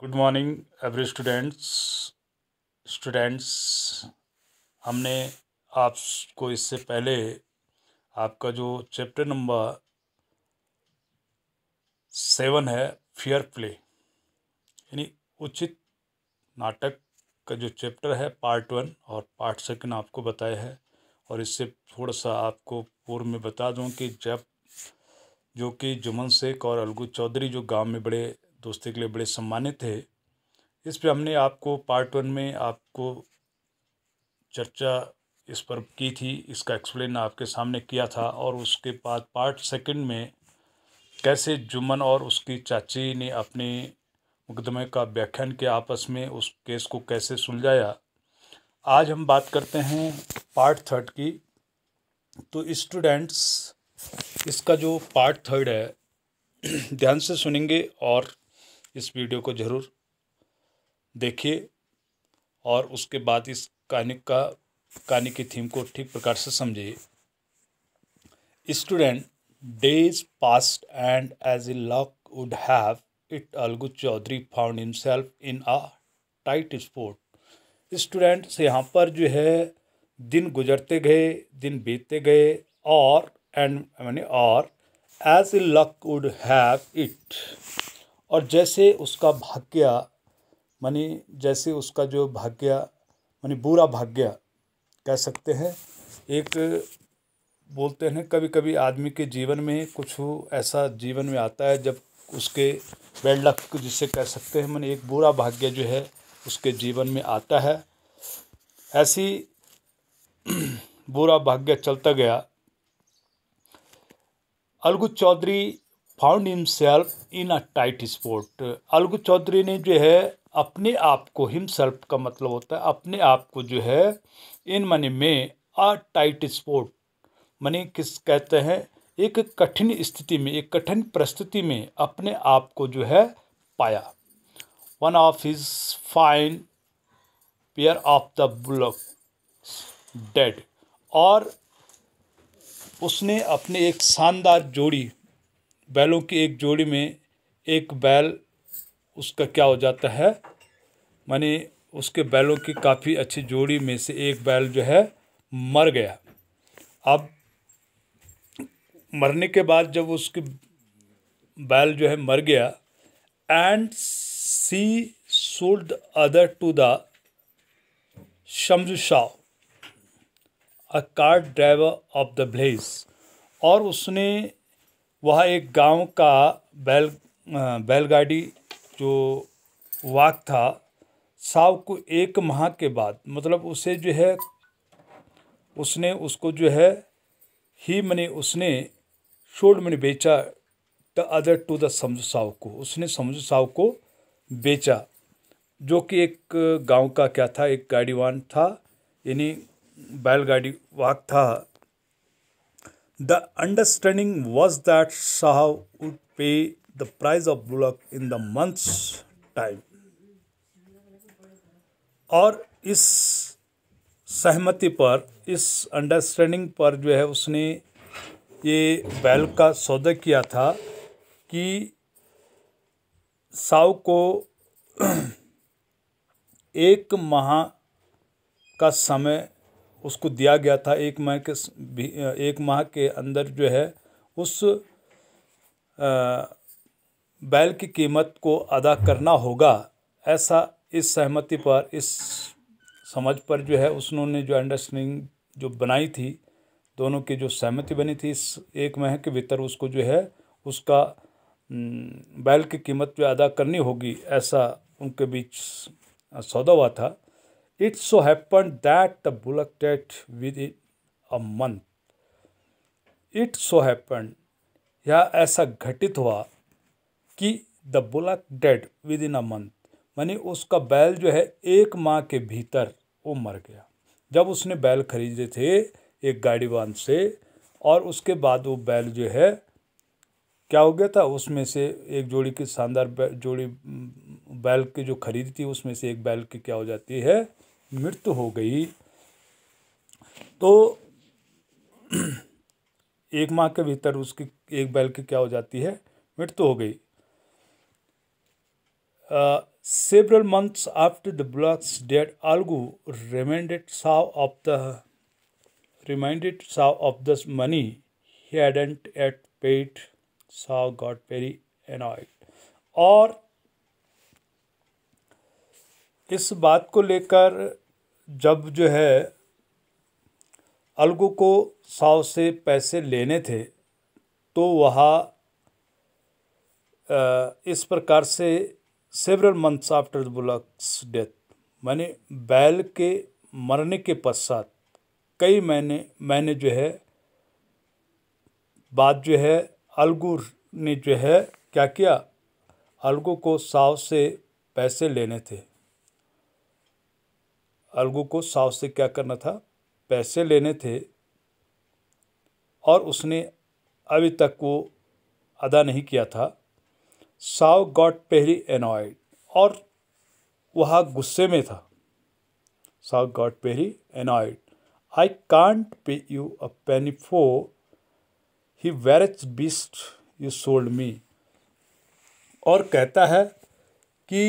Good morning every students students हमने आपको इससे पहले आपका जो चैप्टर नंबर सेवन है फियर प्ले यानी उचित नाटक का जो चैप्टर है पार्ट वन और पार्ट सेकंड आपको बताया है और इससे थोड़ा सा आपको पूर्व में बता दूं कि जब जो कि जुमन शेख और अलगू चौधरी जो गांव में बड़े दोस्ती तो के लिए बड़े सम्मानित थे इस पे हमने आपको पार्ट वन में आपको चर्चा इस पर की थी इसका एक्सप्लेन आपके सामने किया था और उसके बाद पार्ट सेकंड में कैसे जुम्मन और उसकी चाची ने अपने मुकदमे का व्याख्यान किया आपस में उस केस को कैसे सुलझाया आज हम बात करते हैं पार्ट थर्ड की तो स्टूडेंट्स इसका जो पार्ट थर्ड है ध्यान से सुनेंगे और इस वीडियो को ज़रूर देखिए और उसके बाद इस कहानी का कहानी की थीम को ठीक प्रकार से समझिए student days past and as a luck would have it Algu Chaudhary found himself in a tight sport students यहाँ पर जो है दिन गुजरते गए दिन बीतते गए और एंड मैंने और as a luck would have it और जैसे उसका भाग्य मानी जैसे उसका जो भाग्य मानी बुरा भाग्य कह सकते हैं एक बोलते हैं कभी कभी आदमी के जीवन में कुछ ऐसा जीवन में आता है जब उसके बेड लक जिसे कह सकते हैं मैंने एक बुरा भाग्य जो है उसके जीवन में आता है ऐसी बुरा भाग्य चलता गया Algu Chaudhary found himself in a tight sport Algu Chaudhary ने जो है अपने आप को हिमसेल्फ का मतलब होता है अपने आप को जो है इन मनी में अ टाइट स्पोर्ट मनी किस कहते हैं एक कठिन स्थिति में एक कठिन परिस्थिति में अपने आप को जो है पाया one of his fine pair of the bullock died और उसने अपने एक शानदार जोड़ी बैलों की एक जोड़ी में एक बैल उसका क्या हो जाता है माने उसके बैलों की काफ़ी अच्छी जोड़ी में से एक बैल जो है मर गया अब मरने के बाद जब उसके बैल जो है मर गया and he sold other to the Samjhu Shah a car driver of the place और उसने वह एक गांव का बैल बैलगाड़ी जो वाक था साव को एक माह के बाद मतलब उसे जो है उसने उसको जो है ही मने उसने शोड मने बेचा द अदर टू द समझू साव को उसने समझू साव को बेचा जो कि एक गांव का क्या था एक गाड़ीवान था यानी बैलगाड़ी वाक था The understanding was that Shah would pay the price of Bullock in the month's time. और इस सहमति पर इस अंडरस्टैंडिंग पर जो है उसने ये बैल का सौदा किया था कि साव को एक माह का समय उसको दिया गया था एक माह के एक माह के अंदर जो है उस बैल की कीमत को अदा करना होगा ऐसा इस सहमति पर इस समझ पर जो है उसने जो अंडरस्टैंडिंग जो बनाई थी दोनों की जो सहमति बनी थी इस एक माह के भीतर उसको जो है उसका बैल की कीमत जो अदा करनी होगी ऐसा उनके बीच सौदा हुआ था It so happened that the bullock died within a month. It so happened या ऐसा घटित हुआ कि the bullock died within a month मानी उसका बैल जो है एक माह के भीतर वो मर गया जब उसने बैल खरीदे थे एक गाड़ी वान से और उसके बाद वो बैल जो है क्या हो गया था उसमें से एक जोड़ी की शानदार जोड़ी बैल की जो खरीदी थी उसमें से एक बैल की क्या हो जाती है मृत्यु हो गई तो एक माह के भीतर उसकी एक बैल की क्या हो जाती है मृत्यु हो गई several months after the bullocks death Algu reminded Sahu of the reminded Sahu of the money he hadn't yet paid Sahu got very annoyed और इस बात को लेकर जब जो है अलगू को साव से पैसे लेने थे तो वह इस प्रकार से several months after the bullock's death मैंने बैल के मरने के पश्चात कई महीने मैंने जो है बात जो है अलगू ने जो है क्या किया अलगू को साव से पैसे लेने थे अलगू को साव से क्या करना था पैसे लेने थे और उसने अभी तक वो अदा नहीं किया था साव गॉट पेरी एनॉयड और वह गुस्से में था Sahu got very annoyed I can't pay you a penny for the wretched beast you sold me और कहता है कि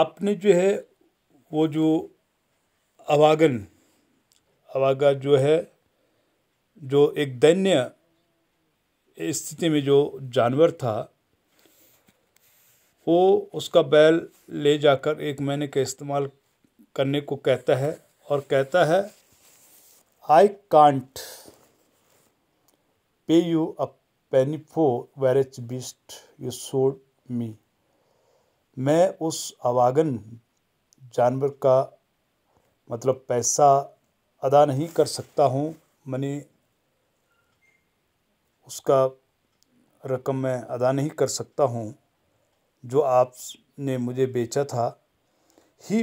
आपने जो है वो जो अवागन अवागा जो है जो एक दैन्य स्थिति में जो जानवर था वो उसका बैल ले जाकर एक महीने का इस्तेमाल करने को कहता है और कहता है I can't pay you a penny for wretched beast you sold me मैं उस आवागन जानवर का मतलब पैसा अदा नहीं कर सकता हूँ मनी उसका रकम मैं अदा नहीं कर सकता हूँ जो आपने मुझे बेचा था he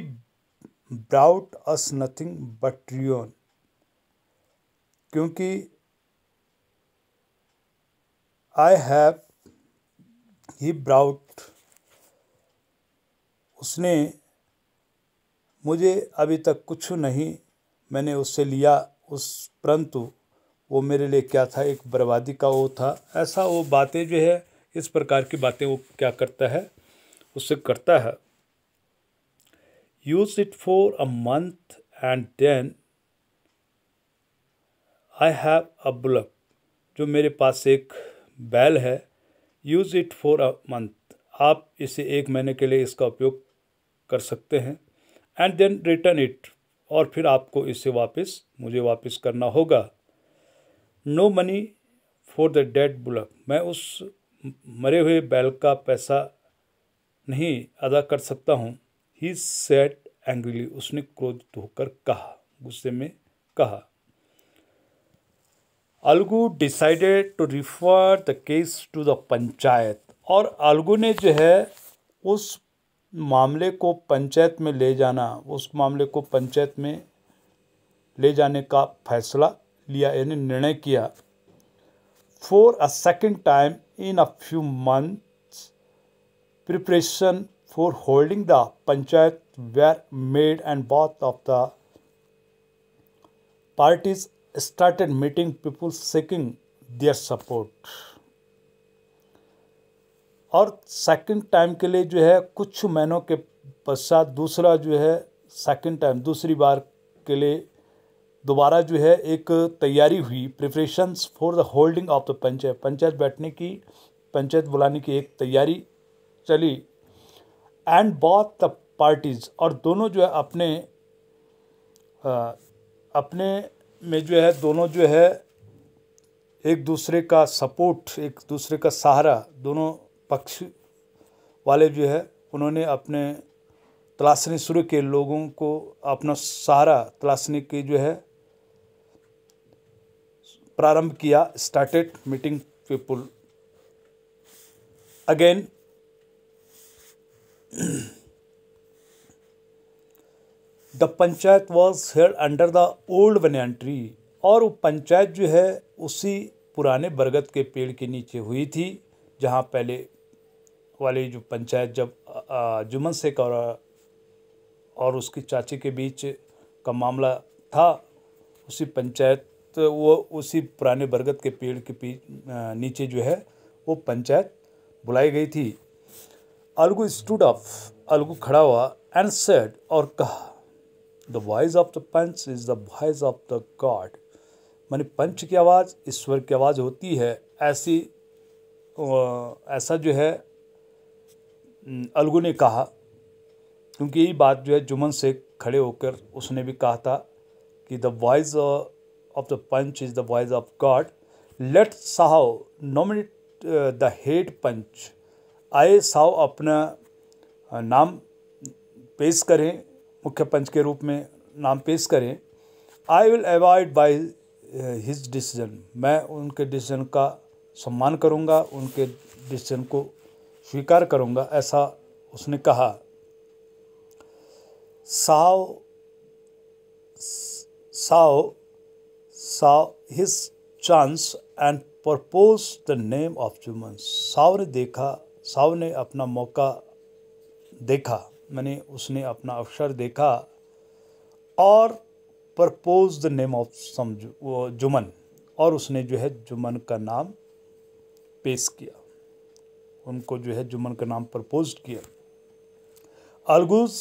brought us nothing but ruin क्योंकि आई हैव ही ब्राउट उसने मुझे अभी तक कुछ नहीं मैंने उससे लिया उस परंतु वो मेरे लिए क्या था एक बर्बादी का वो था ऐसा वो बातें जो है इस प्रकार की बातें वो क्या करता है उससे करता है use it for a month and then I have a bullock जो मेरे पास एक बैल है use it for a month आप इसे एक महीने के लिए इसका उपयोग कर सकते हैं एंड देन रिटर्न इट और फिर आपको इसे वापस मुझे वापस करना होगा no money for the dead bullock मैं उस मरे हुए बैल का पैसा नहीं अदा कर सकता हूँ ही सेट एंग्रीली उसने क्रोधित होकर कहा गुस्से में कहा Algu decided to refer the case to the panchayat और अलगू ने जो है उस मामले को पंचायत में ले जाना उस मामले को पंचायत में ले जाने का फैसला लिया यानी निर्णय किया for a second time in a few months preparation for holding the panchayat were made and both of the parties started meeting people seeking their support और सेकंड टाइम के लिए जो है कुछ महीनों के पश्चात दूसरा जो है सेकंड टाइम दूसरी बार के लिए दोबारा जो है एक तैयारी हुई preparations for the holding of the panchayat panchayat बैठने की पंचायत बुलाने की एक तैयारी चली एंड बॉथ द पार्टीज और दोनों जो है अपने आ, अपने में जो है दोनों जो है एक दूसरे का सपोर्ट एक दूसरे का सहारा दोनों पक्ष वाले जो है उन्होंने अपने तलाशनी शुरू के लोगों को अपना सहारा तलाशने के जो है प्रारंभ किया started meeting people again the panchayat was held under the old one entry और वो पंचायत जो है उसी पुराने बरगद के पेड़ के नीचे हुई थी जहाँ पहले वाली जो पंचायत जब जुम्मन शेख और और उसकी चाची के बीच का मामला था उसी पंचायत तो वो उसी पुराने बरगद के पेड़ के पी नीचे जो है वो पंचायत बुलाई गई थी अलगू स्टूड अप अलगू खड़ा हुआ एंड सेड और कहा the voice of the panch is the voice of the god माने पंच की आवाज़ ईश्वर की आवाज़ होती है ऐसी ऐसा जो है अलगू ने कहा क्योंकि यही बात जो है जुमन से खड़े होकर उसने भी कहा था कि the voice of the panch is the voice of God let Sahu nominate the head panch आए साव अपना नाम पेश करें मुख्य पंच के रूप में नाम पेश करें I will avoid by his decision मैं उनके डिसीजन का सम्मान करूंगा उनके डिसीजन को स्वीकार करूँगा ऐसा उसने कहा Sahu Sahu Sahu his chance and propose the name of Jumman Sahu ने देखा साव ने अपना मौका देखा मैंने उसने अपना अवसर देखा और प्रपोज द नेम ऑफ समझ जुमन और उसने जो है जुमन का नाम पेश किया उनको जो है जुम्मन के नाम पर पोस्ट किया अलगूज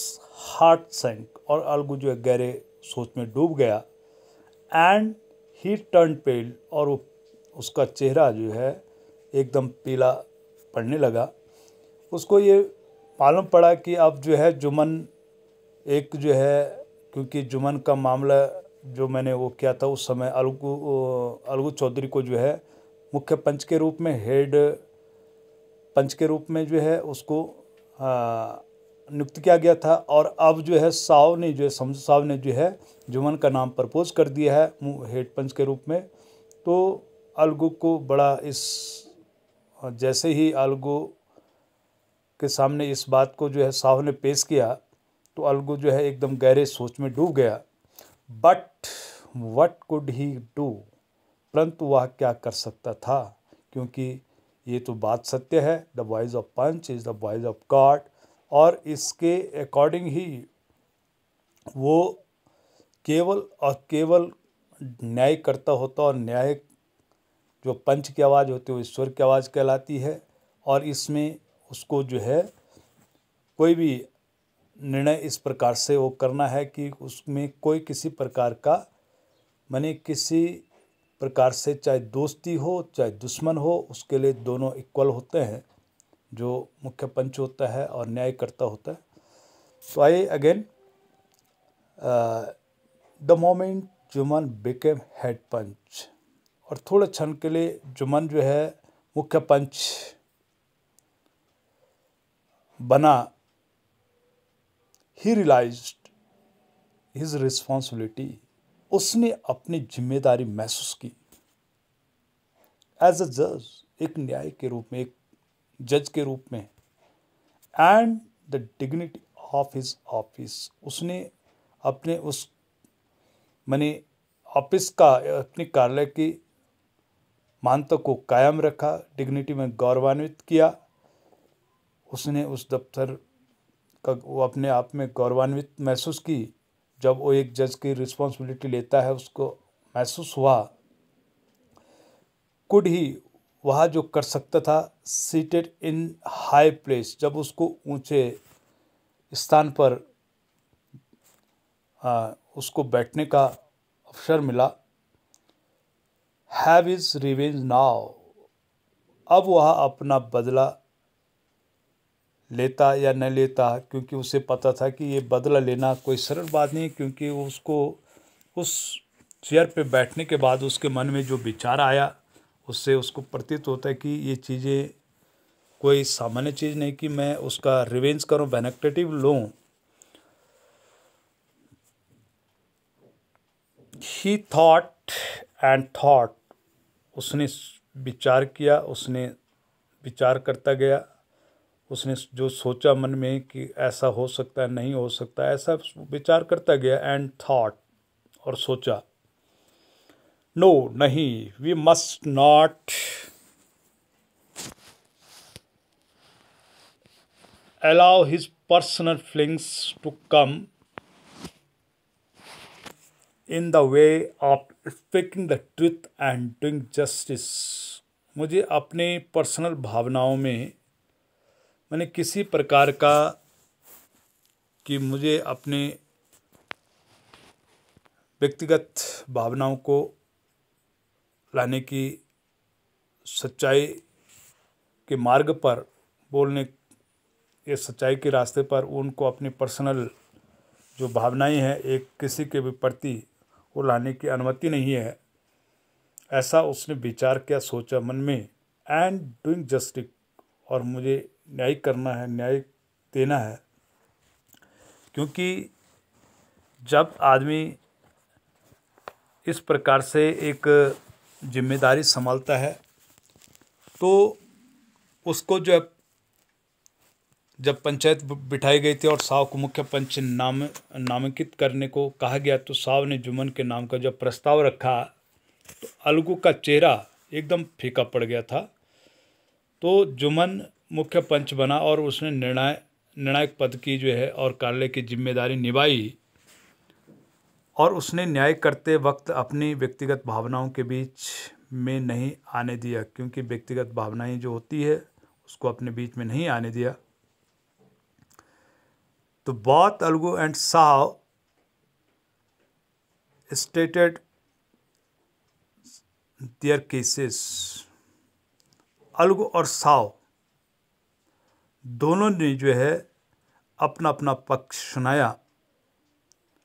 हार्ट सेंक और अलगू जो है गहरे सोच में डूब गया एंड ही टर्न पेल और उसका चेहरा जो है एकदम पीला पड़ने लगा उसको ये मालूम पड़ा कि अब जो है जुमन एक जो है क्योंकि जुमन का मामला जो मैंने वो किया था उस समय अलगू अलगू चौधरी को जो है मुख्य पंच के रूप में हेड पंच के रूप में जो है उसको नियुक्त किया गया था और अब जो है साव ने जो है समझू साव ने जो है जुमन का नाम प्रपोज कर दिया है हेड पंच के रूप में तो अलगू को बड़ा इस जैसे ही अलगू के सामने इस बात को जो है साहू ने पेश किया तो अलगू जो है एकदम गहरे सोच में डूब गया but what could he do परंतु वह क्या कर सकता था क्योंकि ये तो बात सत्य है the voice of panch is the voice of God और इसके अकॉर्डिंग ही वो केवल और केवल न्याय करता होता और न्याय जो पंच की आवाज़ होती है वो ईश्वर की आवाज़ कहलाती है और इसमें उसको जो है कोई भी निर्णय इस प्रकार से वो करना है कि उसमें कोई किसी प्रकार का मैंने किसी प्रकार से चाहे दोस्ती हो चाहे दुश्मन हो उसके लिए दोनों इक्वल होते हैं जो मुख्य पंच होता है और न्यायकर्ता होता है तो I again the moment Jumman became head panch और थोड़े क्षण के लिए जुमन जो है मुख्य पंच बना ही रियलाइज्ड हिज रिस्पॉन्सिबिलिटी उसने अपनी जिम्मेदारी महसूस की एज अ जज एक न्याय के रूप में एक जज के रूप में and the dignity of his office उसने अपने उस मैंने ऑफिस का अपने कार्यालय की मानता को कायम रखा डिग्निटी में गौरवान्वित किया उसने उस दफ्तर का वो अपने आप में गौरवान्वित महसूस की जब वो एक जज की रिस्पॉन्सिबिलिटी लेता है उसको महसूस हुआ कुड ही वह जो कर सकता था सीटेड इन हाई प्लेस जब उसको ऊंचे स्थान पर आ, उसको बैठने का अवसर मिला हैव इज रिवेंज नाव अब वह अपना बदला लेता या न लेता क्योंकि उसे पता था कि ये बदला लेना कोई सरल बात नहीं क्योंकि उसको उस चेयर पे बैठने के बाद उसके मन में जो विचार आया उससे उसको प्रतीत होता है कि ये चीज़ें कोई सामान्य चीज़ नहीं कि मैं उसका रिवेंज करूं बेनेक्टेटिव लूँ ही थाट एंड थाट उसने विचार किया उसने विचार करता गया उसने जो सोचा मन में कि ऐसा हो सकता है नहीं हो सकता ऐसा विचार करता गया एंड थाट और सोचा नो no, नहीं we must not allow his personal feelings to come in the way of speaking the truth and doing justice मुझे अपने पर्सनल भावनाओं में मैंने किसी प्रकार का कि मुझे अपने व्यक्तिगत भावनाओं को लाने की सच्चाई के मार्ग पर बोलने या सच्चाई के रास्ते पर उनको अपनी पर्सनल जो भावनाएं हैं एक किसी के भी प्रति वो लाने की अनुमति नहीं है ऐसा उसने विचार किया सोचा मन में एंड डूइंग जस्टिक और मुझे न्याय करना है न्याय देना है क्योंकि जब आदमी इस प्रकार से एक जिम्मेदारी संभालता है तो उसको जो जब पंचायत बिठाई गई थी और साव को मुख्य पंच नाम नामांकित करने को कहा गया तो साव ने जुम्मन के नाम का जब प्रस्ताव रखा तो अलगू का चेहरा एकदम फीका पड़ गया था तो जुम्मन मुख्य पंच बना और उसने निर्णाय निर्णायक पद की जो है और कार्यालय की जिम्मेदारी निभाई और उसने न्याय करते वक्त अपनी व्यक्तिगत भावनाओं के बीच में नहीं आने दिया क्योंकि व्यक्तिगत भावनाएं जो होती है उसको अपने बीच में नहीं आने दिया तो both Algu and Sahu stated their cases Algu और साव दोनों ने जो है अपना अपना पक्ष सुनाया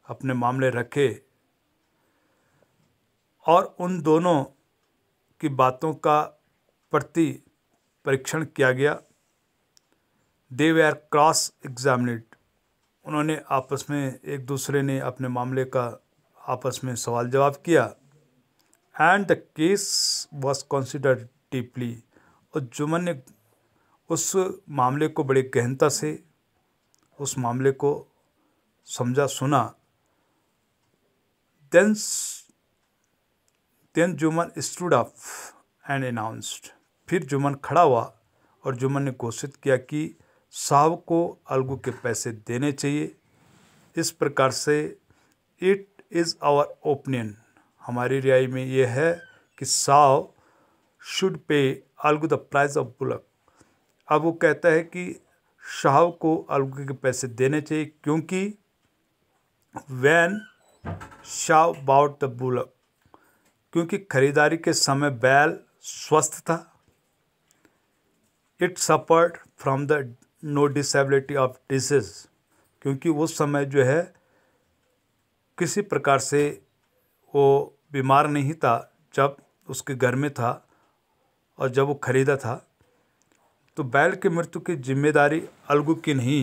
अपने मामले रखे और उन दोनों की बातों का प्रति परीक्षण किया गया दे वे आर क्रॉस एग्जामिनेट उन्होंने आपस में एक दूसरे ने अपने मामले का आपस में सवाल जवाब किया and the case was considered deeply और जुम्मन ने उस मामले को बड़ी गहनता से उस मामले को समझा सुना then then Jumman stood up and announced फिर जुमन खड़ा हुआ और जुमन ने घोषित किया कि साहब को अलगू के पैसे देने चाहिए इस प्रकार से इट इज़ आवर ओपिनियन हमारी रियाई में यह है कि Sahu should pay Algu the price of bullock अब वो कहता है कि शाह को अलग के पैसे देने चाहिए क्योंकि when Shah bought the bull क्योंकि खरीदारी के समय बैल स्वस्थ था it suffered from the no disability of disease क्योंकि उस समय जो है किसी प्रकार से वो बीमार नहीं था जब उसके घर में था और जब वो ख़रीदा था तो बैल की मृत्यु की जिम्मेदारी अलगू की नहीं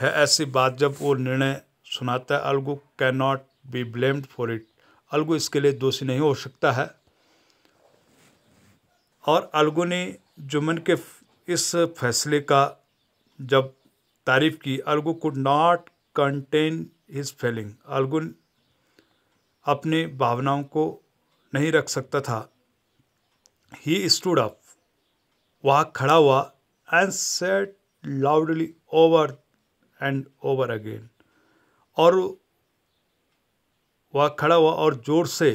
है ऐसी बात जब वो निर्णय सुनाता है Algu can not be blamed for it Algu इसके लिए दोषी नहीं हो सकता है और अलगू ने जुम्मन के इस फैसले का जब तारीफ की Algu could not contain his feeling Algu अपनी भावनाओं को नहीं रख सकता था ही स्टूड अप वहाँ खड़ा हुआ and said loudly over and over again और वह खड़ा हुआ और ज़ोर से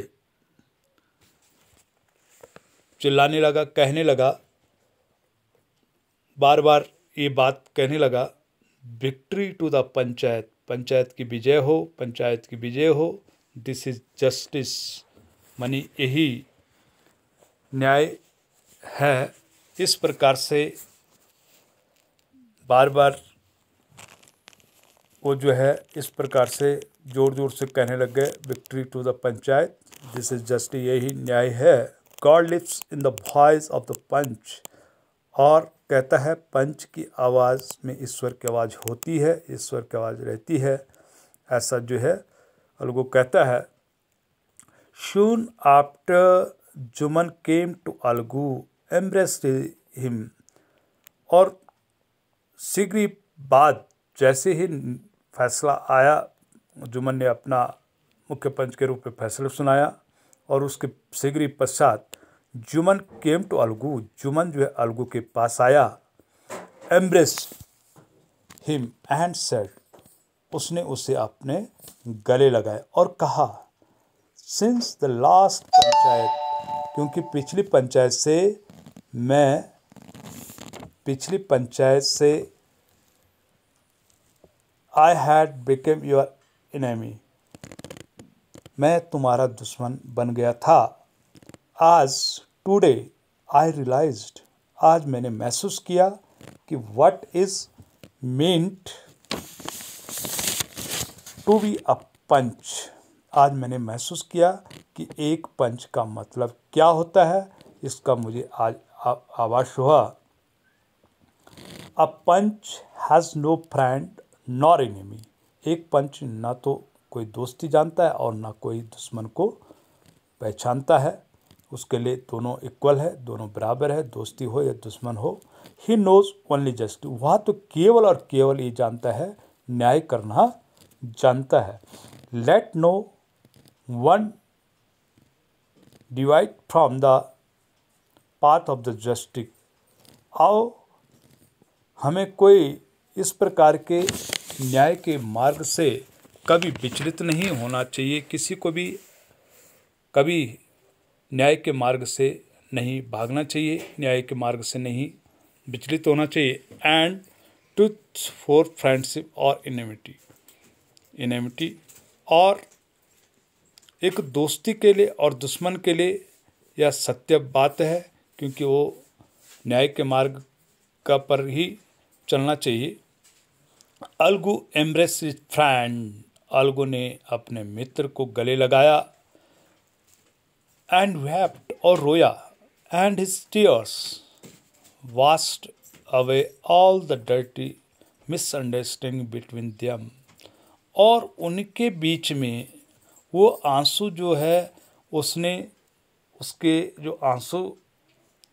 चिल्लाने लगा कहने लगा बार बार ये बात कहने लगा victory to the panchayat panchayat की विजय हो पंचायत की विजय हो दिस इज जस्टिस मनी यही न्याय है इस प्रकार से बार बार वो जो है इस प्रकार से जोर जोर से कहने लग गए victory to the panchayat this is just यही न्याय है God lives in the voice of the panch और कहता है पंच की आवाज़ में ईश्वर की आवाज़ होती है ईश्वर की आवाज़ रहती है ऐसा जो है अलगो कहता है soon after Jumman came to Algu embraced him और शीघ्र ही बाद जैसे ही फैसला आया जुम्मन ने अपना मुख्य पंच के रूप में फैसला सुनाया और उसके शीघ्र ही पश्चात जुमन केम टू अलगू जुमन जो है अलगू के पास आया एम्ब्रेस हिम एंड सेट उसने उसे अपने गले लगाए और कहा सिंस द लास्ट पंचायत क्योंकि पिछली पंचायत से मैं पिछली पंचायत से I had became your enemy मैं तुम्हारा दुश्मन बन गया था आज टुडे आई रियलाइज आज मैंने महसूस किया कि what is meant to be a panch आज मैंने महसूस किया कि एक पंच का मतलब क्या होता है इसका मुझे आज हुआ a panch has no friend nor enemy. एक पंच ना तो कोई दोस्ती जानता है और ना कोई दुश्मन को पहचानता है उसके लिए दोनों इक्वल है दोनों बराबर है दोस्ती हो या दुश्मन हो ही नोज ओनली जस्ट वह तो केवल और केवल ये जानता है न्याय करना जानता है let no one divide from the path of the justice आओ हमें कोई इस प्रकार के न्याय के मार्ग से कभी विचलित नहीं होना चाहिए किसी को भी कभी न्याय के मार्ग से नहीं भागना चाहिए न्याय के मार्ग से नहीं विचलित होना चाहिए एंड ट्रुथ फॉर फ्रेंडशिप और इनिमिटी इनिमिटी और एक दोस्ती के लिए और दुश्मन के लिए यह सत्य बात है क्योंकि वो न्याय के मार्ग का पर ही चलना चाहिए अलगू एम्ब्रेस फ्रेंड अलगू ने अपने मित्र को गले लगाया एंड वेप्ट और रोया and his tears washed away all the dirty misunderstanding between them और उनके बीच में वो आंसू जो है उसने उसके जो आंसू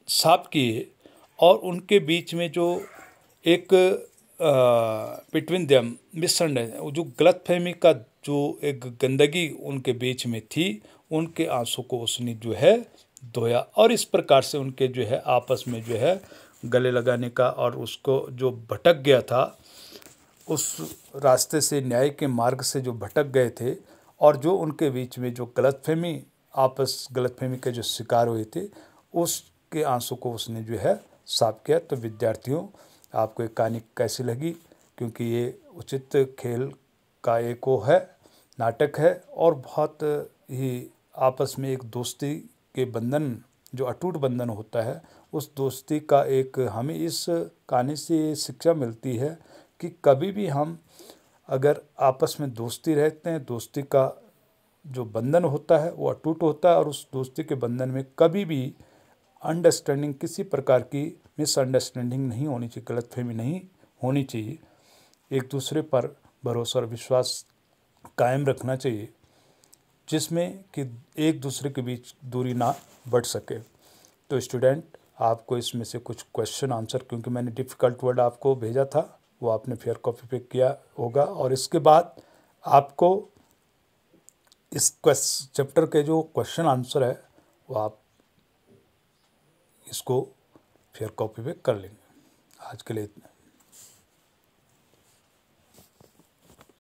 साफ किए और उनके बीच में जो एक बिटवीन दम मिसअंडरस्टैंड जो गलत फहमी का जो एक गंदगी उनके बीच में थी उनके आंसू को उसने जो है धोया और इस प्रकार से उनके जो है आपस में जो है गले लगाने का और उसको जो भटक गया था उस रास्ते से न्याय के मार्ग से जो भटक गए थे और जो उनके बीच में जो गलतफहमी आपस गलतफहमी के जो शिकार हुए थे उस के आंसू को उसने जो है साफ किया तो विद्यार्थियों आपको ये कहानी कैसी लगी क्योंकि ये उचित खेल का एक वो है नाटक है और बहुत ही आपस में एक दोस्ती के बंधन जो अटूट बंधन होता है उस दोस्ती का एक हमें इस कहानी से शिक्षा मिलती है कि कभी भी हम अगर आपस में दोस्ती रहते हैं दोस्ती का जो बंधन होता है वो अटूट होता है और उस दोस्ती के बंधन में कभी भी अंडरस्टैंडिंग किसी प्रकार की मिसअंडरस्टैंडिंग नहीं होनी चाहिए गलतफहमी नहीं होनी चाहिए एक दूसरे पर भरोसा और विश्वास कायम रखना चाहिए जिसमें कि एक दूसरे के बीच दूरी ना बढ़ सके तो स्टूडेंट आपको इसमें से कुछ क्वेश्चन आंसर क्योंकि मैंने डिफ़िकल्ट वर्ड आपको भेजा था वो आपने फेयर कॉपी पे किया होगा और इसके बाद आपको इस क्वेश्चन चैप्टर के जो क्वेश्चन आंसर है वो आप इसको फिर कॉपी पे कर लेंगे आज के लिए इतना